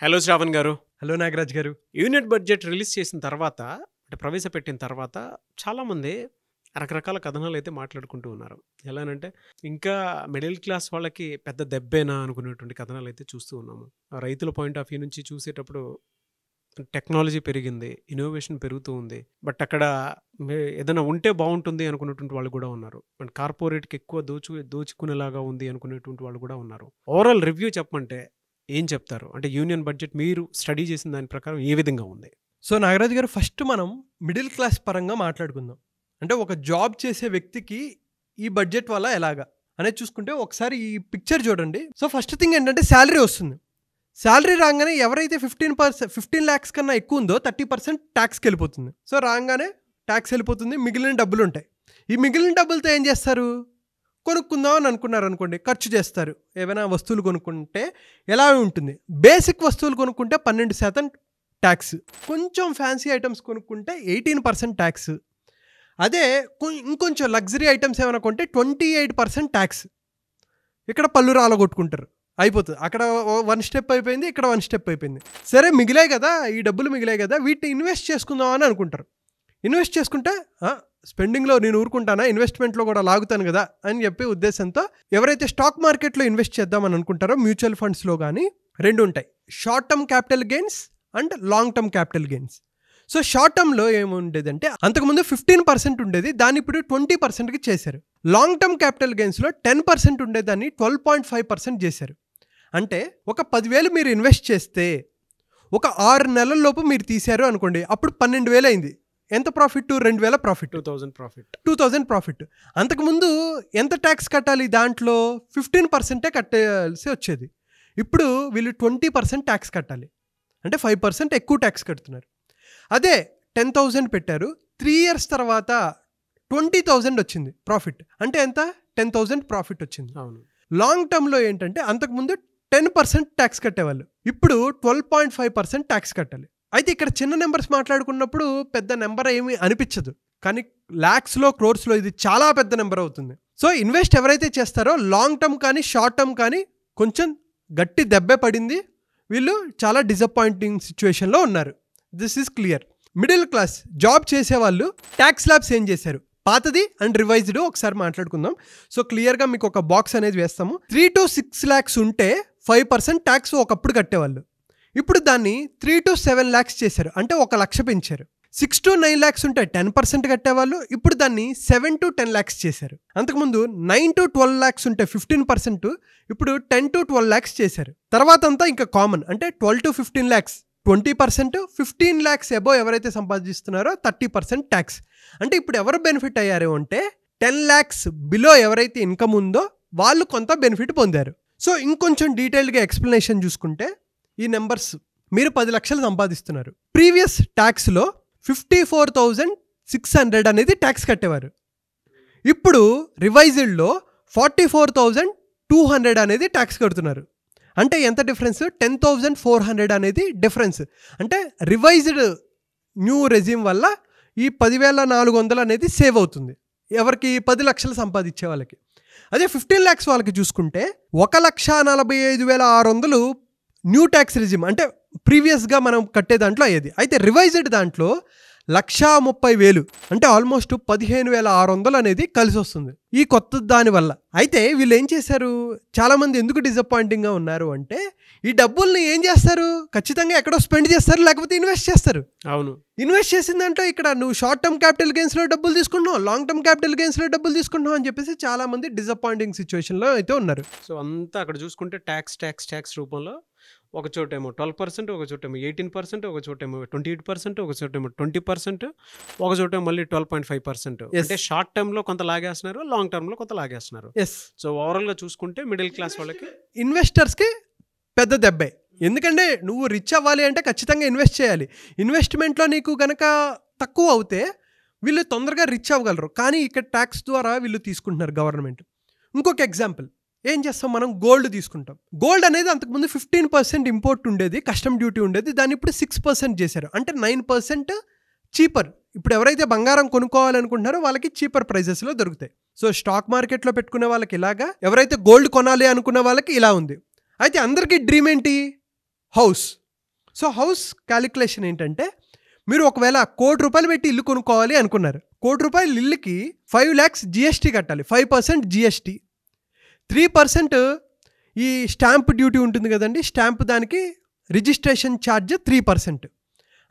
hello Shravan గారు hello Nagaraj గారు unit budget release చేసిన తర్వాత అంటే ప్రవేశపెట్టిన తర్వాత చాలామంది రకరకాల కథనాలు అయితే మాట్లాడుకుంటూ ఉన్నారు ఎలానంటే ఇంకా మిడిల్ క్లాస్ వాళ్ళకి పెద్ద దెబ్బేనా అనుకునేటువంటి కథనాలు అయితే చూస్తూ ఉన్నాము రైతుల పాయింట్ ఆఫ్ వ్యూ నుంచి చూసేటప్పుడు టెక్నాలజీ పెరిగింది ఇన్నోవేషన్ పెరుగుతూ ఉంది బట్ అక్కడ ఏదైనా ఉంటే బాగుంటుంది అనుకున్నటువంటి వాళ్ళు కూడా ఉన్నారు అండ్ కార్పొరేట్కి ఎక్కువ దోచు దోచుకునేలాగా ఉంది అనుకునేటువంటి వాళ్ళు కూడా ఉన్నారు ఓవరాల్ రివ్యూ చెప్పమంటే ఏం చెప్తారు అంటే యూనియన్ బడ్జెట్ మీరు స్టడీ చేసిన దాని ప్రకారం ఏ విధంగా ఉంది సో నాగరాజు గారు ఫస్ట్ మనం మిడిల్ క్లాస్ పరంగా మాట్లాడుకుందాం అంటే ఒక జాబ్ చేసే వ్యక్తికి ఈ బడ్జెట్ వల్ల ఎలాగా అనేది చూసుకుంటే ఒకసారి ఈ పిక్చర్ చూడండి సో ఫస్ట్ థింగ్ ఏంటంటే శాలరీ వస్తుంది శాలరీ రాగానే ఎవరైతే ఫిఫ్టీన్ పర్సెంట్ ఫిఫ్టీన్ ల్యాక్స్ కన్నా ఎక్కువ ఉందో థర్టీ పర్సెంట్ ట్యాక్స్కి వెళ్ళిపోతుంది సో రాగానే ట్యాక్స్ వెళ్ళిపోతుంది మిగిలిన డబ్బులు ఉంటాయి ఈ మిగిలిన డబ్బులతో ఏం చేస్తారు కొనుక్కుందామని అనుకున్నారు అనుకోండి ఖర్చు చేస్తారు ఏమైనా వస్తువులు కొనుక్కుంటే ఎలా ఉంటుంది బేసిక్ వస్తువులు కొనుక్కుంటే పన్నెండు శాతం ట్యాక్స్ కొంచెం ఫ్యాన్సీ ఐటమ్స్ కొనుక్కుంటే ఎయిటీన్ పర్సెంట్ ట్యాక్స్ అదే ఇంకొంచెం లగ్జరీ ఐటమ్స్ ఏమైనా కొంటే ట్వంటీ ఎయిట్ పర్సెంట్ ట్యాక్స్ ఇక్కడ పళ్ళు రాలగొట్టుకుంటారు అయిపోతుంది అక్కడ వన్ స్టెప్ అయిపోయింది ఇక్కడ వన్ స్టెప్ అయిపోయింది సరే మిగిలే కదా ఈ డబ్బులు మిగిలే కదా వీటిని ఇన్వెస్ట్ చేసుకుందాం అని అనుకుంటారు ఇన్వెస్ట్ చేసుకుంటే స్పెండింగ్లో నేను ఊరుకుంటానా ఇన్వెస్ట్మెంట్లో కూడా లాగుతాను కదా అని చెప్పి ఉద్దేశంతో ఎవరైతే స్టాక్ మార్కెట్లో ఇన్వెస్ట్ చేద్దామని అనుకుంటారో మ్యూచువల్ ఫండ్స్లో కానీ రెండు ఉంటాయి short term capital gains and long term capital gains so short టర్మ్లో ఏముండేదంటే అంతకుముందు ఫిఫ్టీన్ పర్సెంట్ ఉండేది దాన్ని ఇప్పుడు ట్వంటీ పర్సెంట్కి చేశారు లాంగ్ టర్మ్ క్యాపిటల్ గెయిన్స్లో టెన్ పర్సెంట్ ఉండేదాన్ని ట్వెల్వ్ పాయింట్ ఫైవ్ పర్సెంట్ చేశారు అంటే ఒక పదివేలు మీరు ఇన్వెస్ట్ చేస్తే ఒక ఆరు నెలల్లోపు మీరు తీశారు అనుకోండి అప్పుడు పన్నెండు వేలు అయింది ఎంత ప్రాఫిట్ రెండు వేల profit two thousand profit two thousand profit అంతకుముందు ఎంత ట్యాక్స్ కట్టాలి దాంట్లో ఫిఫ్టీన్ పర్సెంటే కట్టాల్సి వచ్చేది ఇప్పుడు వీళ్ళు ట్వంటీ పర్సెంట్ ట్యాక్స్ కట్టాలి అంటే ఫైవ్ పర్సెంట్ ఎక్కువ ట్యాక్స్ కడుతున్నారు అదే టెన్ థౌజండ్ పెట్టారు త్రీ ఇయర్స్ తర్వాత ట్వంటీ థౌజండ్ వచ్చింది ప్రాఫిట్ అంటే ఎంత టెన్ థౌజండ్ ప్రాఫిట్ వచ్చింది అవును లాంగ్ టర్మ్లో ఏంటంటే అంతకుముందు టెన్ పర్సెంట్ ట్యాక్స్ కట్టేవాళ్ళు ఇప్పుడు twelve point five percent tax కట్టాలి అయితే ఇక్కడ చిన్న నెంబర్స్ మాట్లాడుకున్నప్పుడు పెద్ద నెంబర్ ఏమి అనిపించదు కానీ ల్యాక్స్లో క్రోర్స్లో ఇది చాలా పెద్ద నెంబర్ అవుతుంది సో ఇన్వెస్ట్ ఎవరైతే చేస్తారో లాంగ్ టర్మ్ కానీ షార్ట్ టర్మ్ కానీ కొంచెం గట్టి దెబ్బే పడింది వీళ్ళు చాలా డిసప్పాయింటింగ్ సిచ్యువేషన్లో ఉన్నారు this is clear middle class job చేసే వాళ్ళు ట్యాక్స్ ల్యాబ్స్ ఏం చేశారు పాతది అండ్ రివైజ్డ్ ఒకసారి మాట్లాడుకుందాం సో క్లియర్గా మీకు ఒక బాక్స్ అనేది వేస్తాము త్రీ టు సిక్స్ ల్యాక్స్ ఉంటే ఫైవ్ పర్సెంట్ ట్యాక్స్ ఒకప్పుడు కట్టేవాళ్ళు ఇప్పుడు దాన్ని త్రీ టు సెవెన్ ల్యాక్స్ చేశారు అంటే ఒక లక్ష పెంచారు సిక్స్ టు నైన్ ల్యాక్స్ ఉంటే టెన్ పర్సెంట్ కట్టేవాళ్ళు ఇప్పుడు దాన్ని సెవెన్ టు టెన్ ల్యాక్స్ చేశారు అంతకుముందు నైన్ టు ట్వెల్వ్ ల్యాక్స్ ఉంటే ఫిఫ్టీన్ పర్సెంట్ ఇప్పుడు టెన్ టు ట్వెల్వ్ ల్యాక్స్ చేశారు తర్వాత అంతా ఇంకా కామన్ అంటే twelve to fifteen lakhs twenty percent fifteen lakhs above ఎవరైతే సంపాదిస్తున్నారో థర్టీ పర్సెంట్ ట్యాక్స్ అంటే ఇప్పుడు ఎవరు బెనిఫిట్ అయ్యారు అంటే టెన్ ల్యాక్స్ బిలో ఎవరైతే ఇన్కమ్ ఉందో వాళ్ళు కొంత బెనిఫిట్ పొందారు సో ఇంకొంచెం డీటెయిల్డ్గా ఎక్స్ప్లెనేషన్ చూసుకుంటే ఈ నెంబర్స్ మీరు పది లక్షలు సంపాదిస్తున్నారు ప్రీవియస్ ట్యాక్స్లో fifty four thousand six hundred అనేది ట్యాక్స్ కట్టేవారు ఇప్పుడు రివైజ్డ్లో forty four thousand two hundred అనేది ట్యాక్స్ కడుతున్నారు అంటే ఎంత difference ten thousand four hundred అనేది డిఫరెన్స్ అంటే రివైజ్డ్ న్యూ రెజ్యూమ్ వల్ల ఈ పదివేల నాలుగు వందలు అనేది సేవ్ అవుతుంది ఎవరికి పది లక్షలు సంపాదించే వాళ్ళకి అదే ఫిఫ్టీన్ ల్యాక్స్ వాళ్ళకి చూసుకుంటే ఒక లక్ష నలభై ఐదు వేల ఆరు వందలు న్యూ ట్యాక్స్ రిజిమ్ అంటే ప్రీవియస్గా మనం కట్టే దాంట్లో అయ్యేది అయితే రివైజ్డ్ దాంట్లో లక్షా ముప్పై వేలు అంటే ఆల్మోస్ట్ పదిహేను వేల ఆరు వందలు అనేది కలిసి వస్తుంది ఈ కొత్త దాని వల్ల అయితే వీళ్ళు ఏం చేశారు చాలామంది ఎందుకు డిసప్పాయింటింగ్గా ఉన్నారు అంటే ఈ డబ్బుల్ని ఏం చేస్తారు ఖచ్చితంగా ఎక్కడో స్పెండ్ చేస్తారు లేకపోతే ఇన్వెస్ట్ చేస్తారు అవును ఇన్వెస్ట్ చేసిన దాంట్లో ఇక్కడ నువ్వు షార్ట్ టర్మ్ క్యాపిటల్ గెయిన్స్లో డబ్బులు తీసుకున్నావు లాంగ్ టర్మ్ క్యాపిటల్ గెయిన్స్లో డబ్బులు తీసుకున్నావు అని చెప్పేసి చాలా మంది డిసప్పాయింటింగ్ సిచ్యువేషన్లో అయితే ఉన్నారు సో అంతా అక్కడ చూసుకుంటే ట్యాక్స్ ట్యాక్స్ ట్యాక్స్ రూపంలో ఒక చోటేమో ట్వెల్వ్ పర్సెంట్ ఒక చోటేమో ఎయిటీన్ పర్సెంట్ ఒక చోటేమో ట్వంటీ ఎయిట్ పర్సెంట్ ఒక చోటేమో ట్వంటీ పర్సెంట్ ఒక చోట మళ్ళీ ట్వెల్వ్ పాయింట్ ఫైవ్ పర్సెంట్ అంటే షార్ట్ టర్మ్లో కొంత లాగేస్తున్నారు లాంగ్ టర్మ్లో కొంత లాగేస్తున్నారు ఎస్ సో గా చూసుకుంటే మిడిల్ క్లాస్ వాళ్ళకి ఇన్వెస్టర్స్కి పెద్ద దెబ్బే ఎందుకంటే నువ్వు రిచ్ అవ్వాలి అంటే ఖచ్చితంగా ఇన్వెస్ట్ చేయాలి ఇన్వెస్ట్మెంట్లో నీకు కనుక తక్కువ అవుతే వీళ్ళు తొందరగా రిచ్ అవ్వగలరు కానీ ఇక్కడ ట్యాక్స్ ద్వారా వీళ్ళు తీసుకుంటున్నారు గవర్నమెంట్ ఇంకొక ఎగ్జాంపుల్ ఏం చేస్తాం మనం గోల్డ్ తీసుకుంటాం గోల్డ్ అనేది అంతకుముందు ఫిఫ్టీన్ పర్సెంట్ ఇంపోర్ట్ ఉండేది కస్టమ్ డ్యూటీ ఉండేది దాన్ని ఇప్పుడు సిక్స్ పర్సెంట్ చేశారు అంటే నైన్ పర్సెంట్ చీపర్ ఇప్పుడు ఎవరైతే బంగారం కొనుక్కోవాలనుకుంటున్నారో వాళ్ళకి చీపర్ ప్రైజెస్లో దొరుకుతాయి సో స్టాక్ మార్కెట్లో పెట్టుకునే వాళ్ళకి ఇలాగా ఎవరైతే గోల్డ్ కొనాలి అనుకున్న వాళ్ళకి ఇలా ఉంది అయితే అందరికీ డ్రీమ్ ఏంటి హౌస్ సో హౌస్ క్యాలిక్యులేషన్ ఏంటంటే మీరు ఒకవేళ కోటి రూపాయలు పెట్టి ఇల్లు కొనుక్కోవాలి అనుకున్నారు కోటి రూపాయలు ఇల్లుకి ఫైవ్ ల్యాక్స్ జిఎస్టీ కట్టాలి five percent GST three percent ఈ స్టాంప్ డ్యూటీ ఉంటుంది కదండి స్టాంప్ దానికి రిజిస్ట్రేషన్ ఛార్జ్ త్రీ పర్సెంట్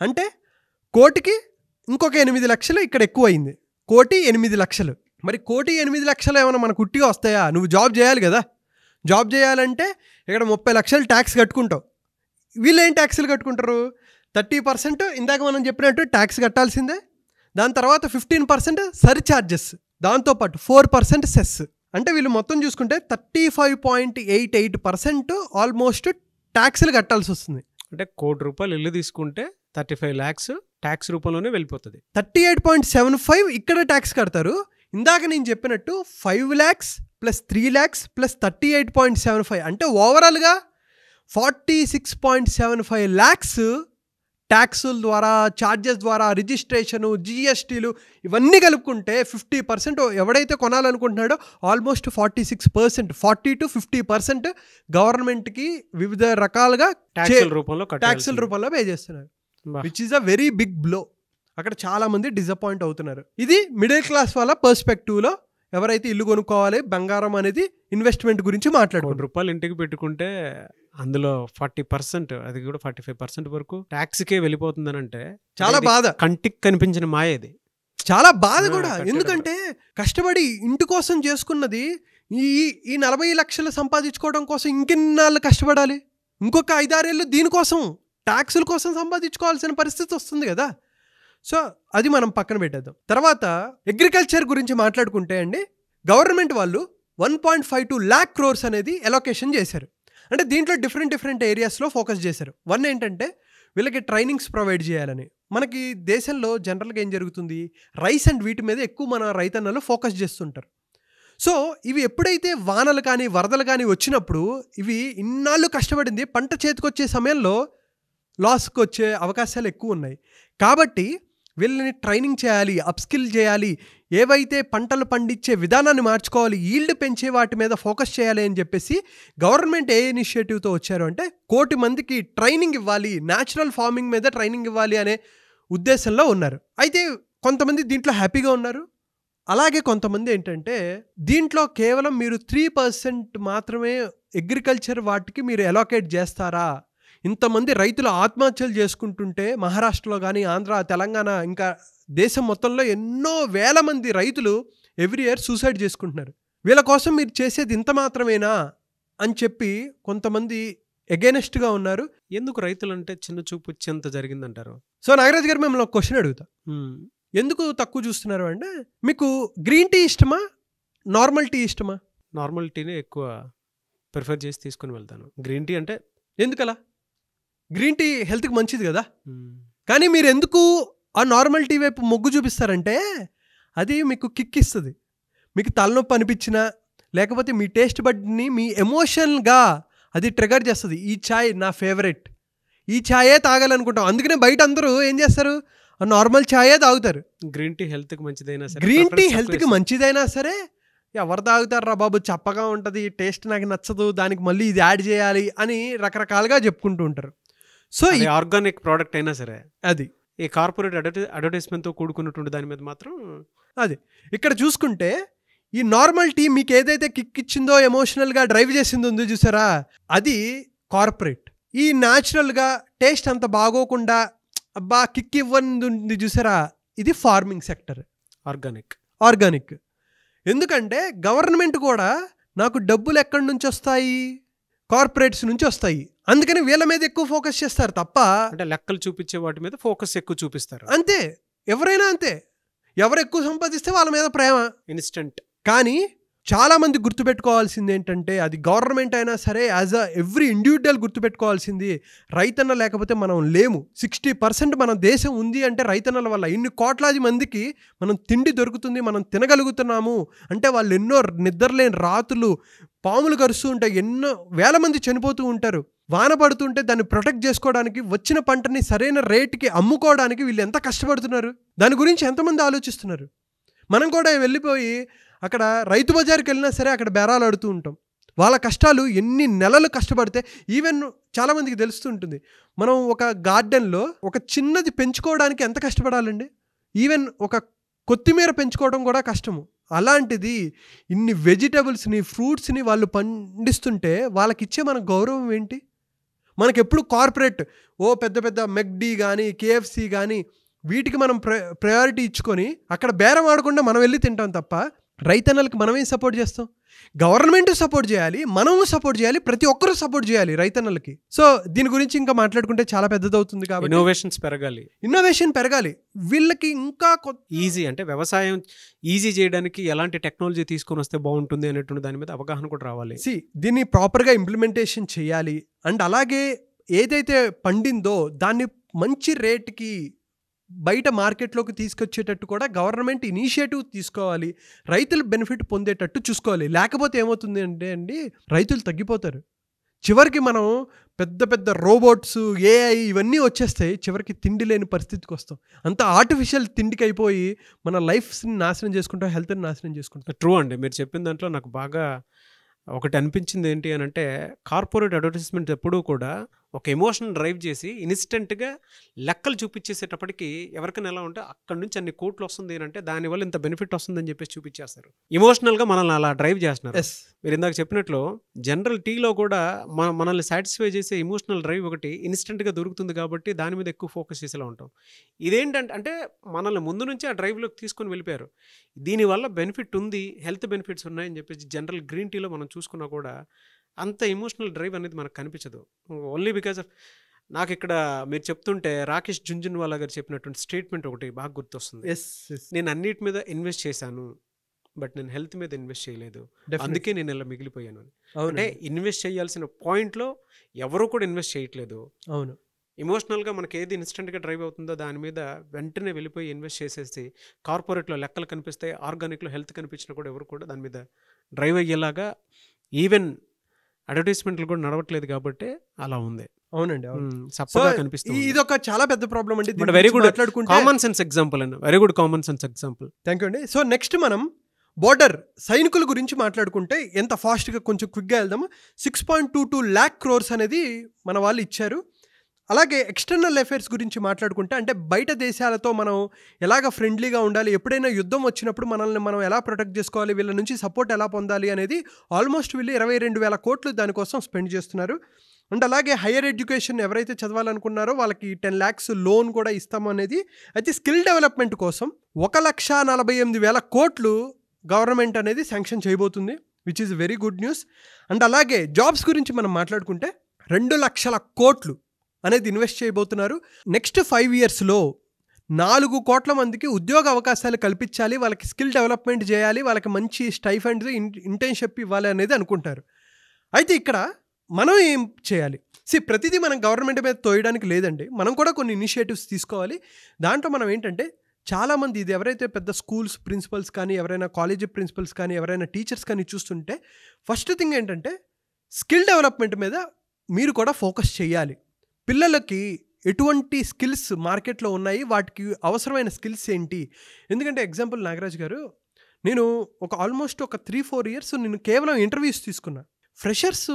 అంటే కోటికి ఇంకొక ఎనిమిది లక్షలు ఇక్కడ ఎక్కువైంది కోటి ఎనిమిది లక్షలు మరి కోటి ఎనిమిది లక్షలు ఏమైనా మనకు ఉట్టిగా వస్తాయా నువ్వు జాబ్ చేయాలి కదా జాబ్ చేయాలంటే ఇక్కడ ముప్పై లక్షలు ట్యాక్స్ కట్టుకుంటావు వీళ్ళు ఏం ట్యాక్స్లు కట్టుకుంటారు థర్టీ పర్సెంట్ ఇందాక మనం చెప్పినట్టు ట్యాక్స్ కట్టాల్సిందే దాని తర్వాత ఫిఫ్టీన్ పర్సెంట్ సర్ఛార్జెస్ దాంతోపాటు ఫోర్ పర్సెంట్ సెస్ అంటే వీళ్ళు మొత్తం చూసుకుంటే thirty five point eight eight percent almost ట్యాక్స్లు కట్టాల్సి వస్తుంది అంటే కోటి రూపాయలు ఇల్లు తీసుకుంటే థర్టీ ఫైవ్ ల్యాక్స్ ట్యాక్స్ రూపంలోనే వెళ్ళిపోతుంది thirty eight point seven five ఇక్కడ ట్యాక్స్ కడతారు ఇందాక నేను చెప్పినట్టు five lakhs plus three lakhs plus thirty eight point seven five అంటే ఓవరాల్గా forty six point seven five lakhs ట్యాక్సుల ద్వారా ఛార్జెస్ ద్వారా రిజిస్ట్రేషను జిఎస్టీలు ఇవన్నీ కలుపుకుంటే ఫిఫ్టీ పర్సెంట్ ఎవడైతే కొనాలనుకుంటున్నాడో almost forty six percent forty to fifty percent గవర్నమెంట్కి వివిధ రకాలుగా రూపంలో ట్యాక్సుల రూపంలో పే చేస్తున్నారు which is a very big blow అక్కడ చాలామంది డిసప్పాయింట్ అవుతున్నారు ఇది మిడిల్ క్లాస్ వాళ్ళ పర్స్పెక్టివ్లో ఎవరైతే ఇల్లు కొనుక్కోవాలి బంగారం అనేది ఇన్వెస్ట్మెంట్ గురించి మాట్లాడుకుంటారు రూపాయలు ఇంటికి పెట్టుకుంటే అందులో ఫార్టీ పర్సెంట్ అది కూడా ఫార్టీ ఫైవ్ పర్సెంట్ వరకు ట్యాక్స్కే అని అంటే చాలా బాధ కంటికి కనిపించిన మాయ ఇది చాలా బాధ కూడా ఎందుకంటే కష్టపడి ఇంటి కోసం చేసుకున్నది ఈ ఈ నలభై లక్షలు సంపాదించుకోవడం కోసం ఇంకెన్నాళ్ళు కష్టపడాలి ఇంకొక ఐదారేళ్ళు దీనికోసం ట్యాక్సుల కోసం సంపాదించుకోవాల్సిన పరిస్థితి వస్తుంది కదా సో అది మనం పక్కన పెట్టేద్దాం తర్వాత అగ్రికల్చర్ గురించి మాట్లాడుకుంటే అండి గవర్నమెంట్ వాళ్ళు one point five two lakh crores అనేది ఎలొకేషన్ చేశారు అంటే దీంట్లో డిఫరెంట్ డిఫరెంట్ ఏరియాస్లో ఫోకస్ చేశారు వన్ ఏంటంటే వీళ్ళకి ట్రైనింగ్స్ ప్రొవైడ్ చేయాలని మనకి దేశంలో జనరల్గా ఏం జరుగుతుంది రైస్ అండ్ వీటి మీద ఎక్కువ మన రైతన్నలు ఫోకస్ చేస్తుంటారు సో ఇవి ఎప్పుడైతే వానలు కానీ వరదలు కానీ వచ్చినప్పుడు ఇవి ఇన్నాళ్ళు కష్టపడింది పంట చేతికొచ్చే సమయంలో లాస్కి వచ్చే అవకాశాలు ఎక్కువ ఉన్నాయి కాబట్టి వీళ్ళని ట్రైనింగ్ చేయాలి అప్స్కిల్ చేయాలి ఏవైతే పంటలు పండించే విధానాన్ని మార్చుకోవాలి ఈల్డ్ పెంచే వాటి మీద ఫోకస్ చేయాలి అని చెప్పేసి గవర్నమెంట్ ఏ ఇనిషియేటివ్తో వచ్చారు అంటే కోటి మందికి ట్రైనింగ్ ఇవ్వాలి న్యాచురల్ ఫార్మింగ్ మీద ట్రైనింగ్ ఇవ్వాలి అనే ఉద్దేశంలో ఉన్నారు అయితే కొంతమంది దీంట్లో హ్యాపీగా ఉన్నారు అలాగే కొంతమంది ఏంటంటే దీంట్లో కేవలం మీరు త్రీ పర్సెంట్ మాత్రమే అగ్రికల్చర్ వాటికి మీరు ఎలోకేట్ చేస్తారా ఇంతమంది రైతులు ఆత్మహత్యలు చేసుకుంటుంటే మహారాష్ట్రలో కానీ ఆంధ్ర తెలంగాణ ఇంకా దేశం మొత్తంలో ఎన్నో వేల మంది రైతులు ఎవ్రీ ఇయర్ సూసైడ్ చేసుకుంటున్నారు వీళ్ళ కోసం మీరు చేసేది ఇంత మాత్రమేనా అని చెప్పి కొంతమంది ఎగెనెస్ట్గా ఉన్నారు ఎందుకు రైతులంటే చిన్న చూపు చింత జరిగిందంటారు సో నాగరాజ్ గారు మిమ్మల్ని ఒక క్వశ్చన్ అడుగుతా ఎందుకు తక్కువ చూస్తున్నారు అంటే మీకు గ్రీన్ టీ ఇష్టమా నార్మల్ టీ ఇష్టమా నార్మల్ టీనే ఎక్కువ ప్రిఫర్ చేసి తీసుకుని వెళ్తాను గ్రీన్ టీ అంటే ఎందుకలా గ్రీన్ టీ హెల్త్కి మంచిది కదా కానీ మీరు ఎందుకు ఆ నార్మల్ టీ వైపు మొగ్గు చూపిస్తారంటే అది మీకు కిక్ ఇస్తుంది మీకు తలనొప్పి అనిపించినా లేకపోతే మీ టేస్ట్ బడ్ని మీ ఎమోషన్గా అది ట్రిగర్ చేస్తుంది ఈ ఛాయ్ నా ఫేవరెట్ ఈ ఛాయే తాగాలనుకుంటాం అందుకనే బయట అందరూ ఏం చేస్తారు నార్మల్ ఛాయే తాగుతారు గ్రీన్ టీ హెల్త్కి మంచిదైనా సరే గ్రీన్ టీ హెల్త్కి మంచిదైనా సరే ఎవరు తాగుతారు రా బాబు చప్పగా ఉంటుంది టేస్ట్ నాకు నచ్చదు దానికి మళ్ళీ ఇది యాడ్ చేయాలి అని రకరకాలుగా చెప్పుకుంటూ ఉంటారు సో ఈ ఆర్గానిక్ ప్రోడక్ట్ అయినా సరే అది ఈ కార్పొరేట్ అడ్వర్టై అడ్వర్టైజ్మెంట్తో కూడుకున్నటువంటి దాని మీద మాత్రం అది ఇక్కడ చూసుకుంటే ఈ నార్మల్ టీ మీకు ఏదైతే కిక్ ఇచ్చిందో ఎమోషనల్గా డ్రైవ్ చేసిందో ఉందో చూసారా అది కార్పొరేట్ ఈ న్యాచురల్గా టేస్ట్ అంత బాగోకుండా అబ్బా కిక్ ఉంది చూసారా ఇది ఫార్మింగ్ సెక్టర్ ఆర్గానిక్ ఆర్గానిక్ ఎందుకంటే గవర్నమెంట్ కూడా నాకు డబ్బులు ఎక్కడి నుంచి వస్తాయి కార్పొరేట్స్ నుంచి వస్తాయి అందుకని వీళ్ళ మీద ఎక్కువ ఫోకస్ చేస్తారు తప్ప అంటే లెక్కలు చూపించే వాటి మీద ఫోకస్ ఎక్కువ చూపిస్తారు అంతే ఎవరైనా అంతే ఎవరు ఎక్కువ సంపాదిస్తే వాళ్ళ మీద ప్రేమ ఇన్స్టెంట్ కానీ చాలామంది గుర్తుపెట్టుకోవాల్సింది ఏంటంటే అది గవర్నమెంట్ అయినా సరే యాజ్ అ ఎవ్రీ ఇండివిజువల్ గుర్తుపెట్టుకోవాల్సింది రైతన్న లేకపోతే మనం లేము సిక్స్టీ పర్సెంట్ మన దేశం ఉంది అంటే రైతన్నల వల్ల ఇన్ని కోట్లాది మందికి మనం తిండి దొరుకుతుంది మనం తినగలుగుతున్నాము అంటే వాళ్ళు ఎన్నో నిద్రలేని రాతులు పాములు కరుస్తూ ఉంటాయి ఎన్నో వేల మంది చనిపోతూ ఉంటారు వాన పడుతుంటే దాన్ని ప్రొటెక్ట్ చేసుకోవడానికి వచ్చిన పంటని సరైన రేటుకి అమ్ముకోవడానికి వీళ్ళు ఎంత కష్టపడుతున్నారు దాని గురించి ఎంతమంది ఆలోచిస్తున్నారు మనం కూడా వెళ్ళిపోయి అక్కడ రైతు బజార్కి వెళ్ళినా సరే అక్కడ బేరాలు ఆడుతూ ఉంటాం వాళ్ళ కష్టాలు ఎన్ని నెలలు కష్టపడితే ఈవెన్ చాలామందికి తెలుస్తుంటుంది మనం ఒక గార్డెన్లో ఒక చిన్నది పెంచుకోవడానికి ఎంత కష్టపడాలండి ఈవెన్ ఒక కొత్తిమీర పెంచుకోవడం కూడా కష్టము అలాంటిది ఇన్ని వెజిటబుల్స్ని ఫ్రూట్స్ని వాళ్ళు పండిస్తుంటే వాళ్ళకిచ్చే మన గౌరవం ఏంటి మనకెప్పుడు కార్పొరేట్ ఓ పెద్ద పెద్ద మెగ్డి కానీ కేఎఫ్సి కానీ వీటికి మనం ప్రయారిటీ ఇచ్చుకొని అక్కడ బేరం ఆడకుండా మనం వెళ్ళి తింటాం తప్ప రైతన్నలకు మనమేం సపోర్ట్ చేస్తాం గవర్నమెంట్ సపోర్ట్ చేయాలి మనము సపోర్ట్ చేయాలి ప్రతి ఒక్కరూ సపోర్ట్ చేయాలి రైతన్నలకి సో దీని గురించి ఇంకా మాట్లాడుకుంటే చాలా పెద్దదవుతుంది కాబట్టి ఇన్నోవేషన్స్ పెరగాలి ఇన్నోవేషన్ పెరగాలి వీళ్ళకి ఇంకా ఈజీ అంటే వ్యవసాయం ఈజీ చేయడానికి ఎలాంటి టెక్నాలజీ తీసుకొని వస్తే బాగుంటుంది అనేటువంటి దాని మీద అవగాహన కూడా రావాలి సి దీన్ని ప్రాపర్గా ఇంప్లిమెంటేషన్ చేయాలి అండ్ అలాగే ఏదైతే పండిందో దాన్ని మంచి రేట్కి బయట మార్కెట్లోకి తీసుకొచ్చేటట్టు కూడా గవర్నమెంట్ ఇనిషియేటివ్ తీసుకోవాలి రైతులు బెనిఫిట్ పొందేటట్టు చూసుకోవాలి లేకపోతే ఏమవుతుంది అంటే అండి రైతులు తగ్గిపోతారు చివరికి మనం పెద్ద పెద్ద రోబోట్స్ ఏఐ ఇవన్నీ వచ్చేస్తాయి చివరికి తిండి లేని పరిస్థితికి వస్తాం అంత ఆర్టిఫిషియల్ తిండికి అయిపోయి మన లైఫ్ని నాశనం చేసుకుంటాం హెల్త్ని నాశనం చేసుకుంటాం ట్రూ అండి మీరు చెప్పిన దాంట్లో నాకు బాగా ఒకటి అనిపించింది ఏంటి అని అంటే కార్పొరేట్ అడ్వర్టైజ్మెంట్ ఎప్పుడూ కూడా ఒక ఎమోషన్ డ్రైవ్ చేసి ఇన్స్టెంట్గా లెక్కలు చూపించేసేటప్పటికి ఎవరికైనా ఎలా ఉంటే అక్కడి నుంచి అన్ని కోట్లు వస్తుంది అంటే దానివల్ల ఇంత బెనిఫిట్ వస్తుందని చెప్పేసి చూపించేస్తారు ఇమోషనల్గా మనల్ని అలా డ్రైవ్ చేస్తున్నారు మీరు ఇందాక చెప్పినట్లు జనరల్ టీలో కూడా మన మనల్ని సాటిస్ఫై చేసే ఇమోషనల్ డ్రైవ్ ఒకటి ఇన్స్టెంట్గా దొరుకుతుంది కాబట్టి దాని మీద ఎక్కువ ఫోకస్ చేసేలా ఉంటాం ఇదేంటంటే అంటే మనల్ని ముందు నుంచి ఆ డ్రైవ్లోకి తీసుకొని వెళ్ళిపోయారు దీనివల్ల బెనిఫిట్ ఉంది హెల్త్ బెనిఫిట్స్ ఉన్నాయని చెప్పేసి జనరల్ గ్రీన్ టీలో మనం చూసుకున్నా కూడా అంత ఎమోషనల్ డ్రైవ్ అనేది మనకు కనిపించదు ఓన్లీ బికాజ్ ఆఫ్ నాకు ఇక్కడ మీరు చెప్తుంటే రాకేష్ జుంజున్వాలా గారు చెప్పినటువంటి స్టేట్మెంట్ ఒకటి బాగా గుర్తొస్తుంది నేను అన్నిటి మీద ఇన్వెస్ట్ చేశాను బట్ నేను హెల్త్ మీద ఇన్వెస్ట్ చేయలేదు అందుకే నేను ఇలా మిగిలిపోయాను అంటే ఇన్వెస్ట్ చేయాల్సిన పాయింట్లో ఎవరు కూడా ఇన్వెస్ట్ చేయట్లేదు అవును ఎమోషనల్గా మనకి ఏది ఇన్స్టెంట్గా డ్రైవ్ అవుతుందో దాని మీద వెంటనే వెళ్ళిపోయి ఇన్వెస్ట్ చేసేసి కార్పొరేట్లో లెక్కలు కనిపిస్తాయి ఆర్గానిక్లో హెల్త్ కనిపించినా కూడా ఎవరు కూడా దాని మీద డ్రైవ్ అయ్యేలాగా ఈవెన్ అడ్వర్టైజ్మెంట్లు కూడా నడవట్లేదు కాబట్టి అలా ఉంది అవునండి సపోర్ట్ కనిపిస్తుంది ఇది ఒక చాలా పెద్ద ప్రాబ్లం అండి వెరీ గుడ్ మాట్లాడుకుంటే కామన్ సెన్స్ ఎగ్జాంపుల్ అండి very good common sense example thank you అండి సో నెక్స్ట్ మనం బోర్డర్ సైనికుల గురించి మాట్లాడుకుంటే ఎంత ఫాస్ట్గా కొంచెం క్విక్గా వెళ్దాము six point two two lakh crores అనేది మన వాళ్ళు ఇచ్చారు అలాగే ఎక్స్టర్నల్ అఫేర్స్ గురించి మాట్లాడుకుంటే అంటే బయట దేశాలతో మనం ఎలాగ ఫ్రెండ్లీగా ఉండాలి ఎప్పుడైనా యుద్ధం వచ్చినప్పుడు మనల్ని మనం ఎలా ప్రొటెక్ట్ చేసుకోవాలి వీళ్ళ నుంచి సపోర్ట్ ఎలా పొందాలి అనేది ఆల్మోస్ట్ వీళ్ళు ఇరవై రెండు వేల కోట్లు దానికోసం స్పెండ్ చేస్తున్నారు అండ్ అలాగే హయ్యర్ ఎడ్యుకేషన్ ఎవరైతే చదవాలనుకున్నారో వాళ్ళకి టెన్ ల్యాక్స్ లోన్ కూడా ఇస్తామనేది అయితే స్కిల్ డెవలప్మెంట్ కోసం ఒక లక్ష నలభై ఎనిమిది వేల కోట్లు గవర్నమెంట్ అనేది శాంక్షన్ చేయబోతుంది which is very good news and అలాగే జాబ్స్ గురించి మనం మాట్లాడుకుంటే రెండు లక్షల కోట్లు అనేది ఇన్వెస్ట్ చేయబోతున్నారు నెక్స్ట్ ఫైవ్ ఇయర్స్లో నాలుగు కోట్ల మందికి ఉద్యోగ అవకాశాలు కల్పించాలి వాళ్ళకి స్కిల్ డెవలప్మెంట్ చేయాలి వాళ్ళకి మంచి స్టైఫండ్స్ ఇంటర్న్షిప్ ఇవ్వాలి అనేది అనుకుంటారు అయితే ఇక్కడ మనం ఏం చేయాలి సి ప్రతిదీ మనం గవర్నమెంట్ మీద తోయడానికి లేదండి మనం కూడా కొన్ని ఇనిషియేటివ్స్ తీసుకోవాలి దాంట్లో మనం ఏంటంటే చాలామంది ఇది ఎవరైతే పెద్ద స్కూల్స్ ప్రిన్సిపల్స్ కానీ ఎవరైనా కాలేజీ ప్రిన్సిపల్స్ కానీ ఎవరైనా టీచర్స్ కానీ చూస్తుంటే ఫస్ట్ థింగ్ ఏంటంటే స్కిల్ డెవలప్మెంట్ మీద మీరు కూడా ఫోకస్ చేయాలి పిల్లలకి ఎటువంటి స్కిల్స్ మార్కెట్లో ఉన్నాయి వాటికి అవసరమైన స్కిల్స్ ఏంటి ఎందుకంటే ఎగ్జాంపుల్ నాగరాజ్ గారు నేను ఒక ఆల్మోస్ట్ ఒక త్రీ ఫోర్ ఇయర్స్ నేను కేవలం ఇంటర్వ్యూస్ తీసుకున్నా ఫ్రెషర్స్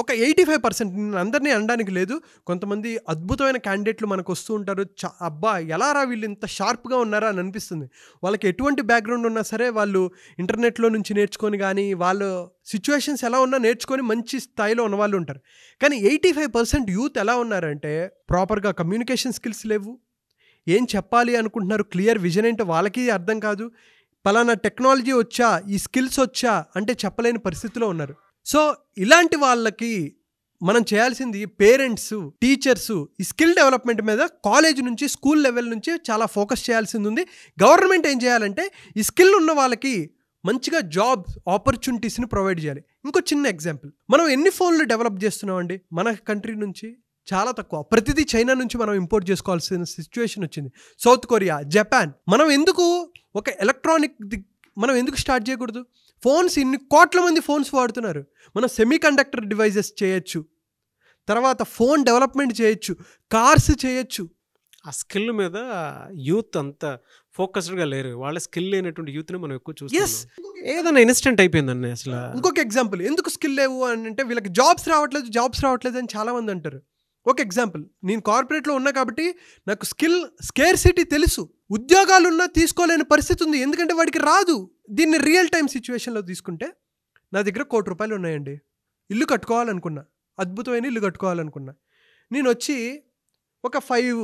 ఒక ఎయిటీ ఫైవ్ పర్సెంట్ నేను అందరినీ అనడానికి లేదు కొంతమంది అద్భుతమైన క్యాండిడేట్లు మనకు వస్తూ ఉంటారు చా అబ్బా ఎలారా వీళ్ళు ఇంత షార్ప్గా ఉన్నారా అని అనిపిస్తుంది వాళ్ళకి ఎటువంటి బ్యాక్గ్రౌండ్ ఉన్నా సరే వాళ్ళు ఇంటర్నెట్లో నుంచి నేర్చుకొని కానీ వాళ్ళు సిచ్యువేషన్స్ ఎలా ఉన్నా నేర్చుకొని మంచి స్థాయిలో ఉన్నవాళ్ళు ఉంటారు కానీ ఎయిటీ ఫైవ్ పర్సెంట్ యూత్ ఎలా ఉన్నారంటే ప్రాపర్గా కమ్యూనికేషన్ స్కిల్స్ లేవు ఏం చెప్పాలి అనుకుంటున్నారు క్లియర్ విజన్ ఏంటో వాళ్ళకి అర్థం కాదు పలానా టెక్నాలజీ వచ్చా ఈ స్కిల్స్ వచ్చా అంటే చెప్పలేని పరిస్థితిలో ఉన్నారు సో ఇలాంటి వాళ్ళకి మనం చేయాల్సింది పేరెంట్స్ టీచర్స్ ఈ స్కిల్ డెవలప్మెంట్ మీద కాలేజ్ నుంచి స్కూల్ లెవెల్ నుంచి చాలా ఫోకస్ చేయాల్సింది ఉంది గవర్నమెంట్ ఏం చేయాలంటే ఈ స్కిల్ ఉన్న వాళ్ళకి మంచిగా జాబ్ ఆపర్చునిటీస్ని ప్రొవైడ్ చేయాలి ఇంకో చిన్న ఎగ్జాంపుల్ మనం ఎన్ని ఫోన్లు డెవలప్ చేస్తున్నామండి మన కంట్రీ నుంచి చాలా తక్కువ ప్రతిదీ చైనా నుంచి మనం ఇంపోర్ట్ చేసుకోవాల్సిన సిచ్యువేషన్ వచ్చింది సౌత్ కొరియా జపాన్ మనం ఎందుకు ఒక ఎలక్ట్రానిక్ మనం ఎందుకు స్టార్ట్ చేయకూడదు ఫోన్స్ ఇన్ని కోట్ల మంది ఫోన్స్ వాడుతున్నారు మనం సెమీకండక్టర్ డివైజెస్ చేయొచ్చు తర్వాత ఫోన్ డెవలప్మెంట్ చేయొచ్చు కార్స్ చేయొచ్చు ఆ స్కిల్ మీద యూత్ అంత ఫోకస్డ్గా లేరు వాళ్ళ స్కిల్ లేనటువంటి యూత్ని మనం ఎక్కువ చూస్తాం ఎస్ ఏదైనా ఇన్స్టెంట్ అయిపోయిందండి అసలు ఇంకొక ఎగ్జాంపుల్ ఎందుకు స్కిల్ లేవు అని అంటే వీళ్ళకి జాబ్స్ రావట్లేదు జాబ్స్ రావట్లేదు అని చాలామంది అంటారు ఒక ఎగ్జాంపుల్ నేను కార్పొరేట్లో ఉన్నా కాబట్టి నాకు స్కిల్ స్కేర్ సిటీ తెలుసు ఉద్యోగాలున్నా తీసుకోలేని పరిస్థితి ఉంది ఎందుకంటే వాడికి రాదు దీన్ని రియల్ టైం సిచ్యువేషన్లో తీసుకుంటే నా దగ్గర కోటి రూపాయలు ఉన్నాయండి ఇల్లు కట్టుకోవాలనుకున్నా అద్భుతమైన ఇల్లు కట్టుకోవాలనుకున్నా నేను వచ్చి ఒక ఫైవ్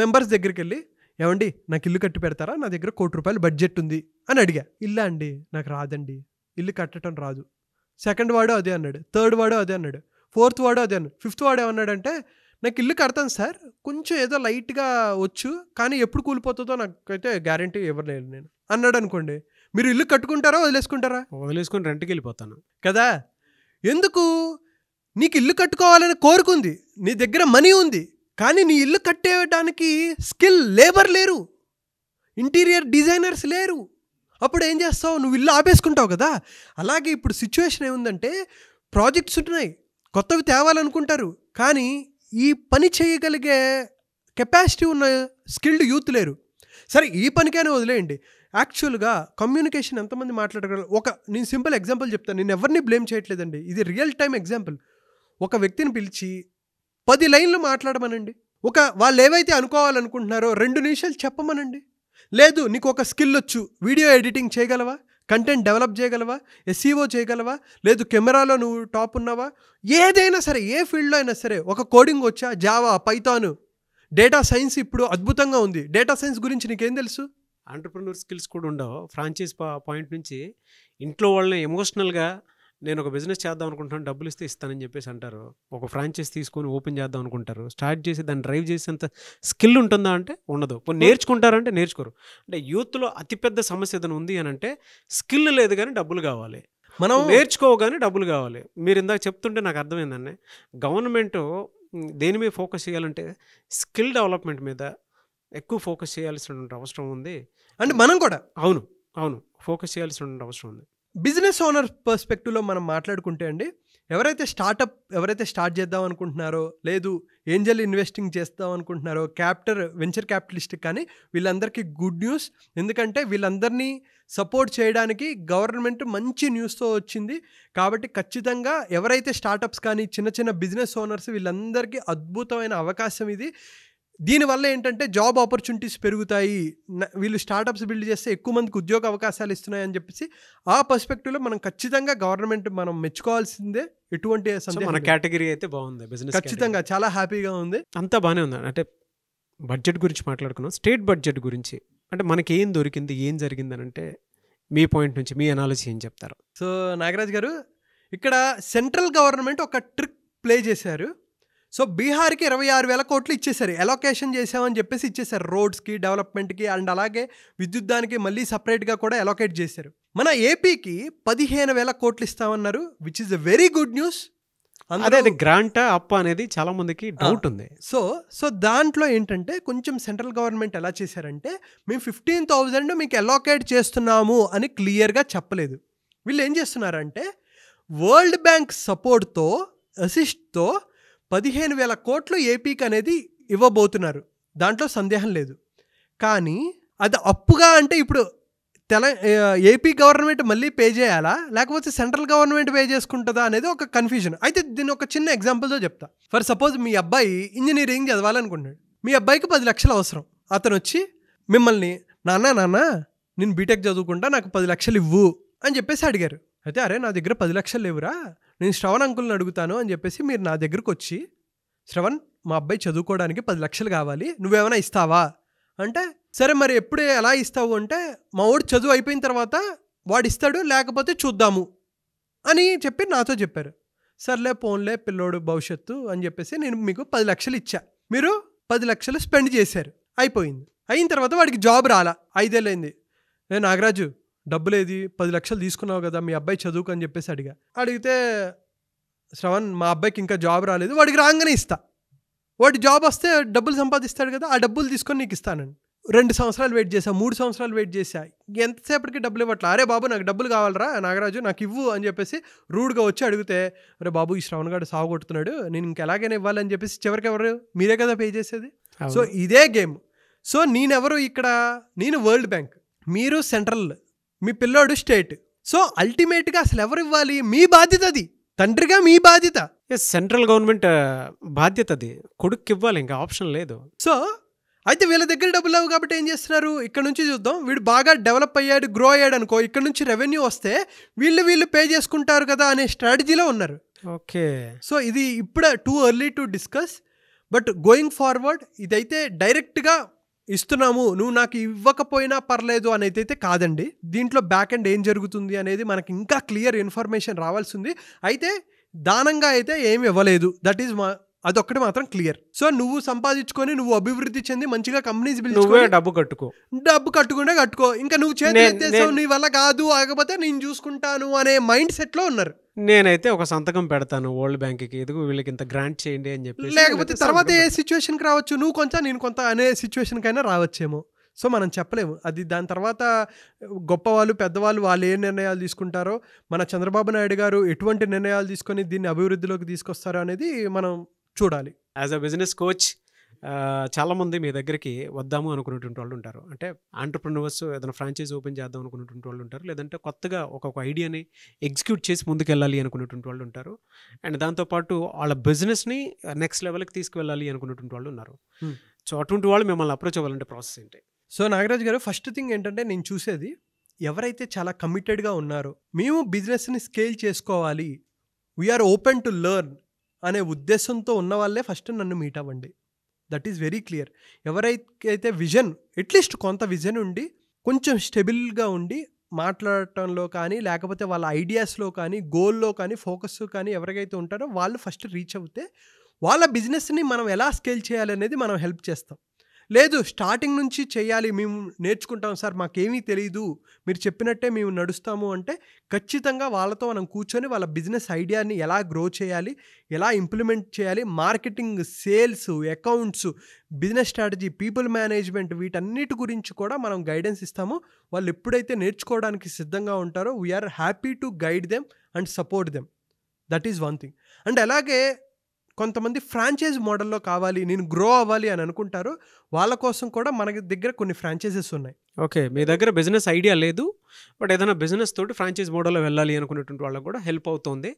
మెంబర్స్ దగ్గరికి వెళ్ళి ఏమండి నాకు ఇల్లు కట్టి పెడతారా నా దగ్గర కోటి రూపాయలు బడ్జెట్ ఉంది అని అడిగా ఇల్లా అండి నాకు రాదండి ఇల్లు కట్టడం రాదు సెకండ్ వాడో అదే అన్నాడు థర్డ్ వాడో అదే అన్నాడు ఫోర్త్ వాడో అదే అన్నాడు ఫిఫ్త్ వాడు ఏమన్నాడంటే నాకు ఇల్లు కడతాను సార్ కొంచెం ఏదో లైట్గా వచ్చు కానీ ఎప్పుడు కూలిపోతుందో నాకైతే గ్యారంటీ ఇవ్వలేదు నేను అన్నాడు అనుకోండి మీరు ఇల్లు కట్టుకుంటారా వదిలేసుకుంటారా వదిలేసుకుని రెంట్కి వెళ్ళిపోతాను కదా ఎందుకు నీకు ఇల్లు కట్టుకోవాలని కోరుకుంది నీ దగ్గర మనీ ఉంది కానీ నీ ఇల్లు కట్టేయడానికి స్కిల్ లేబర్ లేరు ఇంటీరియర్ డిజైనర్స్ లేరు అప్పుడు ఏం చేస్తావు నువ్వు ఇల్లు ఆపేసుకుంటావు కదా అలాగే ఇప్పుడు సిచ్యువేషన్ ఏముందంటే ప్రాజెక్ట్స్ ఉంటున్నాయి కొత్తవి తేవాలనుకుంటారు కానీ ఈ పని చేయగలిగే కెపాసిటీ ఉన్న స్కిల్డ్ యూత్ లేరు సరే ఈ పనికైనా వదిలేయండి యాక్చువల్గా కమ్యూనికేషన్ ఎంతమంది మాట్లాడగలరు ఒక నేను సింపుల్ ఎగ్జాంపుల్ చెప్తాను నేను ఎవరిని బ్లేమ్ చేయట్లేదండి ఇది రియల్ టైం ఎగ్జాంపుల్ ఒక వ్యక్తిని పిలిచి పది లైన్లు మాట్లాడమనండి ఒక వాళ్ళు ఏవైతే అనుకోవాలనుకుంటున్నారో రెండు నిమిషాలు చెప్పమనండి లేదు నీకు ఒక స్కిల్ వచ్చు వీడియో ఎడిటింగ్ చేయగలవా కంటెంట్ డెవలప్ చేయగలవా ఎస్ఈఓ e చేయగలవా లేదు కెమెరాలో నువ్వు టాప్ ఉన్నావా ఏదైనా సరే ఏ ఫీల్డ్లో అయినా సరే ఒక కోడింగ్ వచ్చా జావా పైతాను డేటా సైన్స్ ఇప్పుడు అద్భుతంగా ఉంది డేటా సైన్స్ గురించి నీకేం తెలుసు ఆంటర్ప్రినర్ స్కిల్స్ కూడా ఉండవు ఫ్రాంచైజ్ పాయింట్ నుంచి ఇంట్లో వాళ్ళని ఎమోషనల్గా నేను ఒక బిజినెస్ చేద్దాం అనుకుంటున్నాను డబ్బులు ఇస్తే ఇస్తానని చెప్పేసి అంటారు ఒక ఫ్రాంచైజ్ తీసుకొని ఓపెన్ చేద్దాం అనుకుంటారు స్టార్ట్ చేసి దాన్ని డ్రైవ్ చేసేంత స్కిల్ ఉంటుందా అంటే ఉండదు కొన్ని నేర్చుకుంటారంటే నేర్చుకోరు అంటే యూత్లో అతిపెద్ద సమస్య ఏదైనా ఉంది అని అంటే స్కిల్ లేదు కానీ డబ్బులు కావాలి మనం నేర్చుకోగానే డబ్బులు కావాలి మీరు ఇందాక చెప్తుంటే నాకు అర్థమైందండి గవర్నమెంట్ దేని మీద ఫోకస్ చేయాలంటే స్కిల్ డెవలప్మెంట్ మీద ఎక్కువ ఫోకస్ చేయాల్సిన అవసరం ఉంది అంటే మనం కూడా అవును అవును ఫోకస్ చేయాల్సిన అవసరం ఉంది బిజినెస్ ఓనర్ పర్స్పెక్టివ్లో మనం మాట్లాడుకుంటే అండి ఎవరైతే స్టార్టప్ ఎవరైతే స్టార్ట్ చేద్దాం అనుకుంటున్నారో లేదు ఏంజల్ ఇన్వెస్టింగ్ చేస్తాం అనుకుంటున్నారో క్యాపిటల్ వెంచర్ క్యాపిటలిస్ట్ కానీ వీళ్ళందరికీ గుడ్ న్యూస్ ఎందుకంటే వీళ్ళందరినీ సపోర్ట్ చేయడానికి గవర్నమెంట్ మంచి న్యూస్తో వచ్చింది కాబట్టి ఖచ్చితంగా ఎవరైతే స్టార్టప్స్ కానీ చిన్న చిన్న బిజినెస్ ఓనర్స్ వీళ్ళందరికీ అద్భుతమైన అవకాశం ఇది దీనివల్ల ఏంటంటే జాబ్ ఆపర్చునిటీస్ పెరుగుతాయి వీళ్ళు స్టార్టప్స్ బిల్డ్ చేస్తే ఎక్కువ మందికి ఉద్యోగ అవకాశాలు ఇస్తున్నాయని చెప్పేసి ఆ పర్స్పెక్టివ్లో మనం ఖచ్చితంగా గవర్నమెంట్ మనం మెచ్చుకోవాల్సిందే ఎటువంటి మన కేటగిరీ అయితే బాగుంది బిజినెస్ ఖచ్చితంగా చాలా హ్యాపీగా ఉంది అంతా బాగానే ఉంది అంటే బడ్జెట్ గురించి మాట్లాడుకున్నాం స్టేట్ బడ్జెట్ గురించి అంటే మనకి ఏం దొరికింది ఏం జరిగిందని అంటే మీ పాయింట్ నుంచి మీ అనాలిసిస్ ఏం చెప్తారు సో నాగరాజ్ గారు ఇక్కడ సెంట్రల్ గవర్నమెంట్ ఒక ట్రిక్ ప్లే చేశారు సో బీహార్కి ఇరవై ఆరు వేల కోట్లు ఇచ్చేశారు ఎలొకేషన్ చేసామని చెప్పేసి ఇచ్చేశారు రోడ్స్కి డెవలప్మెంట్కి అండ్ అలాగే విద్యుత్ దానికి మళ్ళీ సపరేట్గా కూడా ఎలొకేట్ చేశారు మన ఏపీకి పదిహేను వేల కోట్లు ఇస్తామన్నారు which is the very good news అదే అది గ్రాంట్ అప్ అనేది చాలా మందికి డౌట్ ఉంది సో సో దాంట్లో ఏంటంటే కొంచెం సెంట్రల్ గవర్నమెంట్ ఎలా చేశారంటే మేము ఫిఫ్టీన్ థౌజండ్ మీకు ఎలొకేట్ చేస్తున్నాము అని క్లియర్గా చెప్పలేదు వీళ్ళు ఏం చేస్తున్నారంటే వరల్డ్ బ్యాంక్ సపోర్ట్తో అసిస్ట్తో పదిహేను వేల కోట్లు ఏపీకి అనేది ఇవ్వబోతున్నారు దాంట్లో సందేహం లేదు కానీ అది అప్పుగా అంటే ఇప్పుడు తెల ఏపీ గవర్నమెంట్ మళ్ళీ పే చేయాలా లేకపోతే సెంట్రల్ గవర్నమెంట్ పే చేసుకుంటుందా అనేది ఒక కన్ఫ్యూజన్ అయితే దీన్ని ఒక చిన్న ఎగ్జాంపుల్తో చెప్తా ఫర్ సపోజ్ మీ అబ్బాయి ఇంజనీరింగ్ చదవాలనుకుంటున్నాడు మీ అబ్బాయికి పది లక్షలు అవసరం అతను వచ్చి మిమ్మల్ని నాన్న నాన్న నేను బీటెక్ చదువుకుంటా నాకు పది లక్షలు ఇవ్వు అని చెప్పేసి అడిగారు అయితే అరే నా దగ్గర పది లక్షలు లేవురా నేను శ్రవణ్ అంకుల్ని అడుగుతాను అని చెప్పేసి మీరు నా దగ్గరకు వచ్చి శ్రవణ్ మా అబ్బాయి చదువుకోవడానికి పది లక్షలు కావాలి నువ్వేమైనా ఇస్తావా అంటే సరే మరి ఎప్పుడు ఎలా ఇస్తావు అంటే మా వాడు చదువు అయిపోయిన తర్వాత వాడు ఇస్తాడు లేకపోతే చూద్దాము అని చెప్పి నాతో చెప్పారు సర్లే పోన్లే పిల్లోడు భవిష్యత్తు అని చెప్పేసి నేను మీకు పది లక్షలు ఇచ్చా మీరు పది లక్షలు స్పెండ్ చేశారు అయిపోయింది అయిన తర్వాత వాడికి జాబ్ రాలా ఐదేళ్ళైంది రే నాగరాజు డబ్బులేది పది లక్షలు తీసుకున్నావు కదా మీ అబ్బాయి చదువుకు అని చెప్పేసి అడిగా అడిగితే శ్రవణ్ మా అబ్బాయికి ఇంకా జాబ్ రాలేదు వాడికి రాగానే ఇస్తా వాడి జాబ్ వస్తే డబ్బులు సంపాదిస్తాడు కదా ఆ డబ్బులు తీసుకొని నీకు ఇస్తానండి రెండు సంవత్సరాలు వెయిట్ చేశా మూడు సంవత్సరాలు వెయిట్ చేశా ఎంతసేపటికి డబ్బులు ఇవ్వట్లా అరే బాబు నాకు డబ్బులు కావాలరా నాగరాజు నాకు ఇవ్వు అని చెప్పేసి రూడ్గా వచ్చి అడిగితే అరే బాబు ఈ శ్రవణ్ గారు సాగొట్టుతున్నాడు నేను ఇంకెలాగైనా ఇవ్వాలని చెప్పేసి చివరికి ఎవరు మీరే కదా పే చేసేది సో ఇదే గేమ్ సో నేనెవరు ఇక్కడ నేను వరల్డ్ బ్యాంక్ మీరు సెంట్రల్ మీ పిల్లోడు స్టేట్ సో అల్టిమేట్గా అసలు ఎవరు ఇవ్వాలి మీ బాధ్యత అది తండ్రిగా మీ బాధ్యత సెంట్రల్ గవర్నమెంట్ uh, బాధ్యత అది కొడుక్కి ఇవ్వాలి ఇంకా ఆప్షన్ లేదు సో అయితే వీళ్ళ దగ్గర డబ్బులు లేవు కాబట్టి ఏం చేస్తున్నారు ఇక్కడ నుంచి చూద్దాం వీడు బాగా డెవలప్ అయ్యాడు గ్రో అయ్యాడు అనుకో ఇక్కడ నుంచి రెవెన్యూ వస్తే వీళ్ళు వీళ్ళు పే చేసుకుంటారు కదా అనే స్ట్రాటజీలో ఉన్నారు ఓకే సో ఇది ఇప్పుడే too early to discuss but going forward ఇదైతే డైరెక్ట్గా ఇస్తున్నాము నువ్వు నాకు ఇవ్వకపోయినా పర్లేదు అనేది అయితే కాదండి దీంట్లో బ్యాక్ అండ్ ఏం జరుగుతుంది అనేది మనకి ఇంకా క్లియర్ ఇన్ఫర్మేషన్ రావాల్సింది అయితే దానంగా అయితే ఏమి ఇవ్వలేదు దట్ ఈజ్ మా అదొక్కటి మాత్రం క్లియర్ సో నువ్వు సంపాదించుకొని నువ్వు అభివృద్ధి చెంది మంచిగా కంపెనీస్ బిల్డ్ డబ్బు కట్టుకో డబ్బు కట్టుకుంటే కట్టుకో ఇంకా నువ్వు చేసావు నీ వల్ల కాదు ఆగపోతే నేను చూసుకుంటాను అనే మైండ్ సెట్ లో ఉన్నారు నేనైతే ఒక సంతకం పెడతాను వరల్డ్ బ్యాంక్ కి ఎదుగు వీళ్ళకి ఇంత గ్రాంట్ చేయండి అని చెప్పి లేకపోతే తర్వాత ఏ సిచ్యువేషన్ కి రావచ్చు నువ్వు కొంచెం నేను కొంత అనే సిచ్యువేషన్ కైనా రావచ్చేమో సో మనం చెప్పలేము అది దాని తర్వాత గొప్ప వాళ్ళు పెద్దవాళ్ళు వాళ్ళు ఏ నిర్ణయాలు తీసుకుంటారో మన చంద్రబాబు నాయుడు గారు ఎటువంటి నిర్ణయాలు తీసుకొని దీన్ని అభివృద్ధిలోకి తీసుకొస్తారో అనేది మనం చూడాలి యాజ్ అ బిజినెస్ కోచ్ చాలామంది మీ దగ్గరికి వద్దాము అనుకునేటువంటి వాళ్ళు ఉంటారు అంటే ఆంటర్ప్రినర్స్ ఏదైనా ఫ్రాంచైజ్ ఓపెన్ చేద్దాం అనుకునేటువంటి వాళ్ళు ఉంటారు లేదంటే కొత్తగా ఒక్కొక్క ఐడియాని ఎగ్జిక్యూట్ చేసి ముందుకెళ్ళాలి అనుకునేటువంటి వాళ్ళు ఉంటారు అండ్ దాంతోపాటు వాళ్ళ బిజినెస్ని నెక్స్ట్ లెవెల్కి తీసుకువెళ్ళాలి అనుకునేటువంటి వాళ్ళు ఉన్నారు సో అటువంటి వాళ్ళు మిమ్మల్ని అప్రోచ్ అవ్వాలంటే ప్రాసెస్ ఏంటి సో నాగరాజు గారు ఫస్ట్ థింగ్ ఏంటంటే నేను చూసేది ఎవరైతే చాలా కమిటెడ్గా ఉన్నారో మేము బిజినెస్ని స్కేల్ చేసుకోవాలి వీఆర్ ఓపెన్ టు లెర్న్ అనే ఉద్దేశంతో ఉన్న వాళ్ళే ఫస్ట్ నన్ను మీట్ అవ్వండి దట్ ఈస్ వెరీ క్లియర్ ఎవరైతే విజన్ అట్లీస్ట్ కొంత విజన్ ఉండి కొంచెం స్టెబిల్గా ఉండి మాట్లాడటంలో కానీ లేకపోతే వాళ్ళ ఐడియాస్లో కానీ గోల్లో కానీ ఫోకస్ కానీ ఎవరికైతే ఉంటారో వాళ్ళు ఫస్ట్ రీచ్ అవుతే వాళ్ళ బిజినెస్ని మనం ఎలా స్కేల్ చేయాలనేది మనం హెల్ప్ చేస్తాం లేదు స్టార్టింగ్ నుంచి చేయాలి మేము నేర్చుకుంటాం సార్ మాకేమీ తెలియదు మీరు చెప్పినట్టే మేము నడుస్తాము అంటే ఖచ్చితంగా వాళ్ళతో మనం కూర్చొని వాళ్ళ బిజినెస్ ఐడియాని ఎలా గ్రో చేయాలి ఎలా ఇంప్లిమెంట్ చేయాలి marketing sales accounts business strategy people management వీటన్నిటి గురించి కూడా మనం గైడెన్స్ ఇస్తాము వాళ్ళు ఎప్పుడైతే నేర్చుకోవడానికి సిద్ధంగా ఉంటారో we're happy to guide them and support them that is one thing and అలాగే కొంతమంది ఫ్రాంచైజ్ మోడల్లో కావాలి నేను గ్రో అవ్వాలి అని అనుకుంటారు వాళ్ళ కోసం కూడా మన దగ్గర కొన్ని ఫ్రాంచైజెస్ ఉన్నాయి ఓకే మీ దగ్గర బిజినెస్ ఐడియా లేదు బట్ ఏదైనా బిజినెస్ తోటి ఫ్రాంచైజ్ మోడల్లో వెళ్ళాలి అనుకునేటువంటి వాళ్ళకు కూడా హెల్ప్ అవుతుంది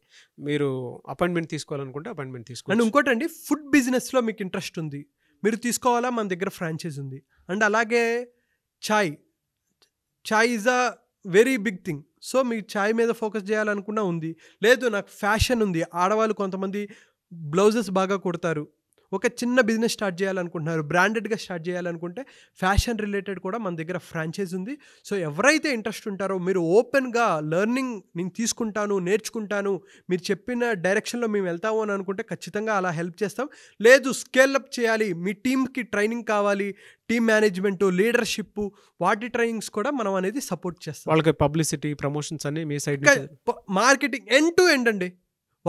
మీరు అపాయింట్మెంట్ తీసుకోవాలనుకుంటే అపాయింట్మెంట్ తీసుకోండి అండ్ ఇంకోటండి ఫుడ్ బిజినెస్లో మీకు ఇంట్రెస్ట్ ఉంది మీరు తీసుకోవాలా మన దగ్గర ఫ్రాంచైజ్ ఉంది అండ్ అలాగే chai chai is a very big thing so మీరు ఛాయ్ మీద ఫోకస్ చేయాలనుకున్నా ఉంది లేదు నాకు ఫ్యాషన్ ఉంది ఆడవాళ్ళు కొంతమంది బ్లౌజెస్ బాగా కుడతారు ఒక చిన్న బిజినెస్ స్టార్ట్ చేయాలనుకుంటున్నారు బ్రాండెడ్గా స్టార్ట్ చేయాలనుకుంటే ఫ్యాషన్ రిలేటెడ్ కూడా మన దగ్గర ఫ్రాంచైజ్ ఉంది సో ఎవరైతే ఇంట్రెస్ట్ ఉంటారో మీరు ఓపెన్గా లెర్నింగ్ నేను తీసుకుంటాను నేర్చుకుంటాను మీరు చెప్పిన డైరెక్షన్లో మేము వెళ్తాము అని అనుకుంటే ఖచ్చితంగా అలా హెల్ప్ చేస్తాం లేదు స్కేల్ అప్ చేయాలి మీ టీమ్కి ట్రైనింగ్ కావాలి టీమ్ మేనేజ్మెంట్ లీడర్షిప్ వాటి ట్రైనింగ్స్ కూడా మనం అనేది సపోర్ట్ చేస్తాం వాళ్ళకి పబ్లిసిటీ ప్రమోషన్స్ అన్ని మీ side marketing end to end అండి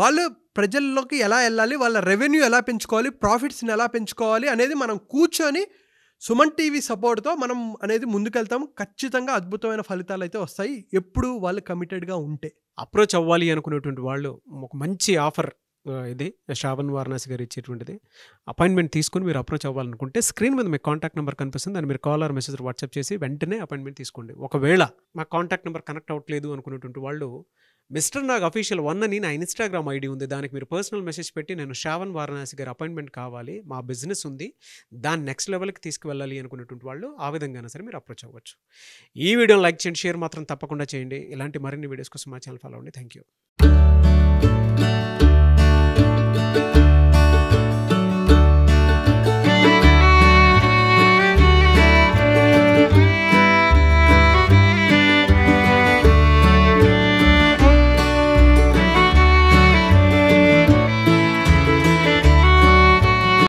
వాళ్ళు ప్రజల్లోకి ఎలా వెళ్ళాలి వాళ్ళ రెవెన్యూ ఎలా పెంచుకోవాలి ప్రాఫిట్స్ని ఎలా పెంచుకోవాలి అనేది మనం కూర్చొని సుమన్ టీవీ సపోర్ట్తో మనం అనేది ముందుకెళ్తాం ఖచ్చితంగా అద్భుతమైన ఫలితాలు అయితే వస్తాయి ఎప్పుడు వాళ్ళు కమిటెడ్గా ఉంటే అప్రోచ్ అవ్వాలి అనుకునేటువంటి వాళ్ళు ఒక మంచి ఆఫర్ ఇది శ్రావణ్ వారణాసి గారు ఇచ్చేటువంటిది అపాయింట్మెంట్ తీసుకుని మీరు అప్రోచ్ అవ్వాలనుకుంటే స్క్రీన్ మీద మీకు కాంటాక్ట్ నెంబర్ కనిపిస్తుంది దాన్ని మీరు కాల్ ఆర్ మెసేజ్ వాట్సాప్ చేసి వెంటనే అపాయింట్మెంట్ తీసుకోండి ఒకవేళ మా కాంటాక్ట్ నెంబర్ కనెక్ట్ అవ్వట్లేదు అనుకునేటువంటి వాళ్ళు మిస్టర్ నాగ్ అఫీషియల్ వన్ అని నా ఇన్స్టాగ్రామ్ ఐడి ఉంది దానికి మీరు పర్సనల్ మెసేజ్ పెట్టి నేను శ్రావణ్ వారణాసి గారి అపాయింట్మెంట్ కావాలి మా బిజినెస్ ఉంది దాన్ని నెక్స్ట్ లెవెల్కి తీసుకువెళ్ళాలి అనుకునేటువంటి వాళ్ళు ఆ విధంగానే సరే మీరు అప్రోచ్ అవ్వచ్చు ఈ వీడియోని లైక్ చేయండి షేర్ మాత్రం తప్పకుండా చేయండి ఇలాంటి మరిన్ని వీడియోస్ కోసం మా ఛానల్ ఫాలో అవ్వండి థ్యాంక్ యూ